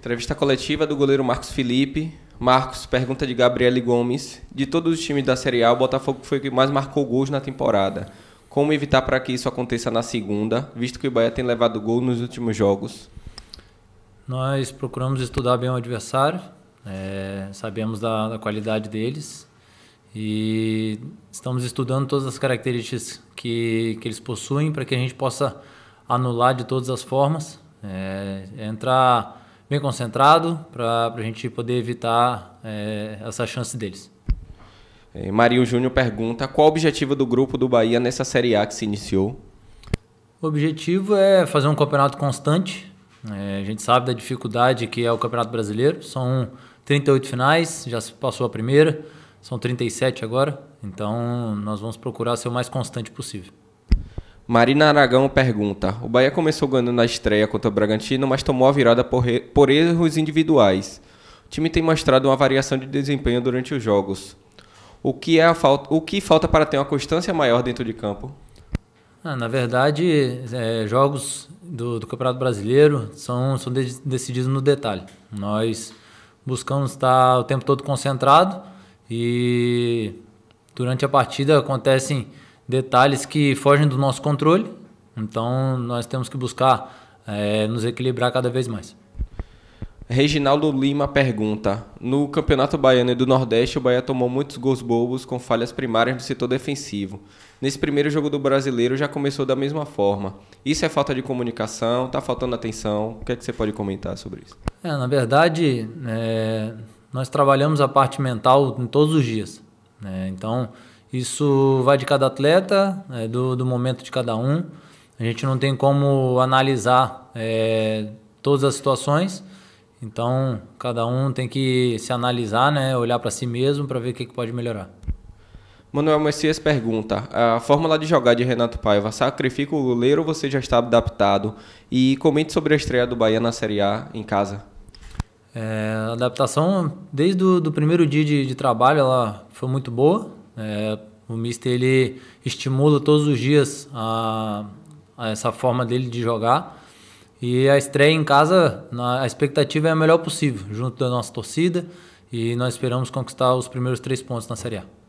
Entrevista coletiva do goleiro Marcos Felipe. Marcos, pergunta de Gabriele Gomes. De todos os times da Série A, o Botafogo foi o que mais marcou gols na temporada. Como evitar para que isso aconteça na segunda, visto que o Bahia tem levado gol nos últimos jogos? Nós procuramos estudar bem o adversário, é, sabemos da, da qualidade deles e estamos estudando todas as características que, que eles possuem para que a gente possa anular de todas as formas, é, é entrar bem concentrado para a gente poder evitar é, essa chance deles. É, Mario Júnior pergunta qual o objetivo do grupo do Bahia nessa Série A que se iniciou? O objetivo é fazer um campeonato constante. É, a gente sabe da dificuldade que é o Campeonato Brasileiro. São 38 finais, já se passou a primeira, são 37 agora. Então, nós vamos procurar ser o mais constante possível. Marina Aragão pergunta: O Bahia começou ganhando na estreia contra o Bragantino, mas tomou a virada por, por erros individuais. O time tem mostrado uma variação de desempenho durante os jogos. O que, é falta, o que falta para ter uma constância maior dentro de campo? Ah, na verdade, é, jogos do, do, Campeonato Brasileiro são, são de, decididos no detalhe. Nós buscamos estar o tempo todo concentrado e durante a partida acontecem detalhes que fogem do nosso controle. Então, nós temos que buscar é, nos equilibrar cada vez mais. Reginaldo Lima pergunta: No Campeonato Baiano e do Nordeste, o Bahia tomou muitos gols bobos com falhas primárias do setor defensivo. Nesse primeiro jogo do brasileiro já começou da mesma forma. Isso é falta de comunicação? Tá faltando atenção? O que, é que você pode comentar sobre isso? É, na verdade, é, nós trabalhamos a parte mental em todos os dias. Né? Então, isso vai de cada atleta, é, do, do, momento de cada um. A gente não tem como analisar é, todas as situações. Então, cada um tem que se analisar, né? olhar para si mesmo para ver o que, que pode melhorar. Manuel Messias pergunta: a fórmula de jogar de Renato Paiva sacrifica o goleiro ou você já está adaptado? E comente sobre a estreia do Bahia na Série A em casa. É, a adaptação, desde o do primeiro dia de, de trabalho, ela foi muito boa. É, o Mister ele estimula todos os dias a, a essa forma dele de jogar. E a estreia em casa, na, a expectativa é a melhor possível, junto da nossa torcida. E nós esperamos conquistar os primeiros três pontos na Série A.